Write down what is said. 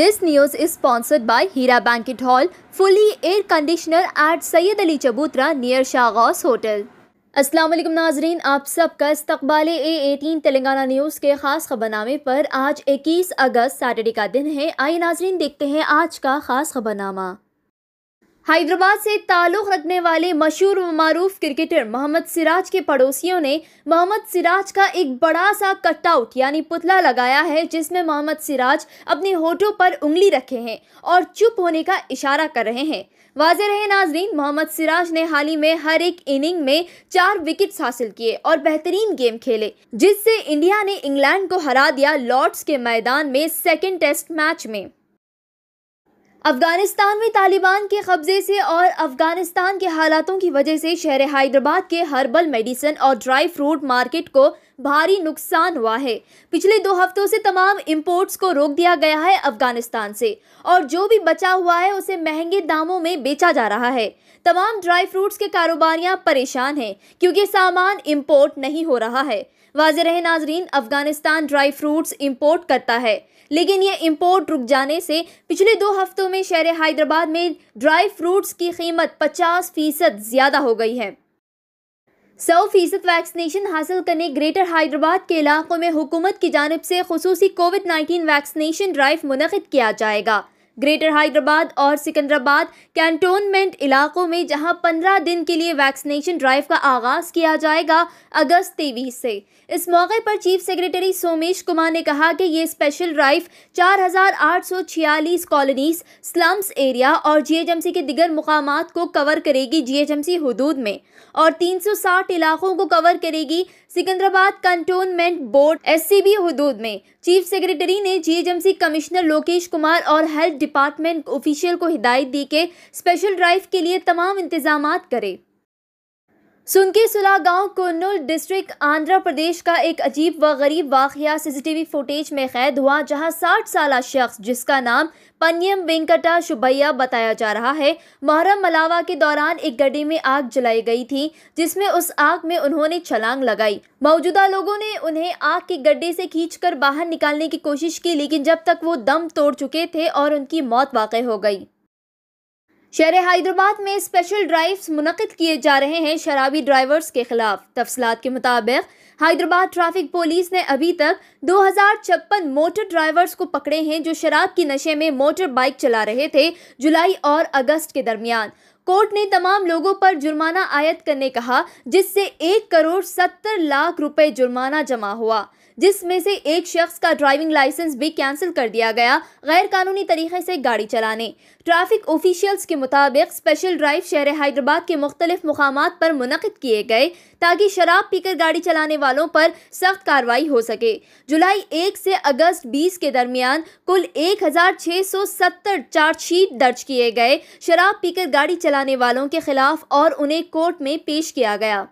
this news is sponsored by Heera banquet hall fully air conditioner at Syed Ali Chabutra near शाहगास hotel अस्सलाम नाजरीन आप सबका इस्तकबाल ए एटीन तेलंगाना न्यूज़ के ख़ास खबरनामे पर आज 21 अगस्त सैटरडे का दिन है आई नाजरीन देखते हैं आज का ख़ास खबरनामा हैदराबाद से ताल्लुक़ रखने वाले मशहूर मरूफ क्रिकेटर मोहम्मद सिराज के पड़ोसियों ने मोहम्मद सिराज का एक बड़ा सा कटआउट यानी पुतला लगाया है जिसमें मोहम्मद सिराज अपने होठों पर उंगली रखे हैं और चुप होने का इशारा कर रहे हैं वाज रहे नाजरीन मोहम्मद सिराज ने हाल ही में हर एक इनिंग में चार विकेट हासिल किए और बेहतरीन गेम खेले जिससे इंडिया ने इंग्लैंड को हरा दिया लॉर्ड्स के मैदान में सेकेंड टेस्ट मैच में अफगानिस्तान में तालिबान के कब्जे से और अफगानिस्तान के हालातों की वजह से शहर हैदराबाद के हर्बल मेडिसिन और ड्राई फ्रूट मार्केट को भारी नुकसान हुआ है पिछले दो हफ्तों से तमाम इंपोर्ट्स को रोक दिया गया है अफगानिस्तान से और जो भी बचा हुआ है उसे महंगे दामों में बेचा जा रहा है तमाम ड्राई फ्रूट्स के कारोबारियां परेशान हैं क्योंकि सामान इम्पोर्ट नहीं हो रहा है वाज रहे नाजरीन अफगानिस्तान ड्राई फ्रूट्स इम्पोर्ट करता है लेकिन ये इम्पोर्ट रुक जाने से पिछले दो हफ्तों में शहर हैदराबाद में ड्राई फ्रूट्स की कीमत 50 फीसद ज़्यादा हो गई है सौ फीसद वैक्सीनेशन हासिल करने ग्रेटर हैदराबाद के इलाकों में हुकूमत की जानब से खसूसी कोविड नाइन्टीन वैक्सीनेशन ड्राइव मुनद किया जाएगा ग्रेटर हैदराबाद और सिकंदराबाद कैंटोनमेंट इलाकों में जहां 15 दिन के लिए वैक्सीनेशन ड्राइव का आगाज किया जाएगा अगस्त तेईस से इस मौके पर चीफ सेक्रेटरी सोमेश कुमार ने कहा कि ये special drive 4,846 colonies slums area और जीएचएमसी के दिगर मुकाम को कवर करेगी जीएचएमसी हदूद में और 360 इलाकों को कवर करेगी सिकंदराबाद कंटोनमेंट बोर्ड एस हदूद में चीफ सेक्रेटरी ने जी कमिश्नर लोकेश कुमार और हेल्थ डिपार्टमेंट ऑफिशियल को हिदायत दी के स्पेशल ड्राइव के लिए तमाम इंतजाम करें सुनकी सुला गांव कुन्नुल डिस्ट्रिक्ट आंध्र प्रदेश का एक अजीब व गरीब वाकया सीसीटीवी फुटेज में कैद हुआ जहां 60 साल शख्स जिसका नाम पन्नियम वेंकटा शुभैया बताया जा रहा है मुहर्रम मलावा के दौरान एक गड्ढे में आग जलाई गई थी जिसमें उस आग में उन्होंने छलांग लगाई मौजूदा लोगों ने उन्हें आग के गड्ढे से खींच बाहर निकालने की कोशिश की लेकिन जब तक वो दम तोड़ चुके थे और उनकी मौत वाक़ हो गई शहर हैदराबाद में स्पेशल ड्राइव्स मुनद किए जा रहे हैं शराबी ड्राइवर्स के खिलाफ तफसलात के मुताबिक हैदराबाद ट्रैफिक पुलिस ने अभी तक दो मोटर ड्राइवर्स को पकड़े हैं जो शराब के नशे में मोटर बाइक चला रहे थे जुलाई और अगस्त के दरमियान कोर्ट ने तमाम लोगों पर जुर्माना आयत करने कहा जिससे एक करोड़ सत्तर लाख रुपए जुर्माना जमा हुआ जिसमें से एक शख्स का ड्राइविंग लाइसेंस भी कैंसिल कर दिया गया गैर कानूनी तरीके से गाड़ी चलाने ट्रैफिक ऑफिशियल्स के मुताबिक स्पेशल ड्राइव शहर हैदराबाद के मुख्तलिफ मकाम पर मुनद किए गए ताकि शराब पीकर गाड़ी चलाने वालों पर सख्त कार्रवाई हो सके जुलाई एक से अगस्त बीस के दरमियान कुल एक हजार छः सौ सत्तर चार्जशीट दर्ज किए गए शराब पीकर गाड़ी चलाने वालों के खिलाफ और उन्हें कोर्ट में पेश किया गया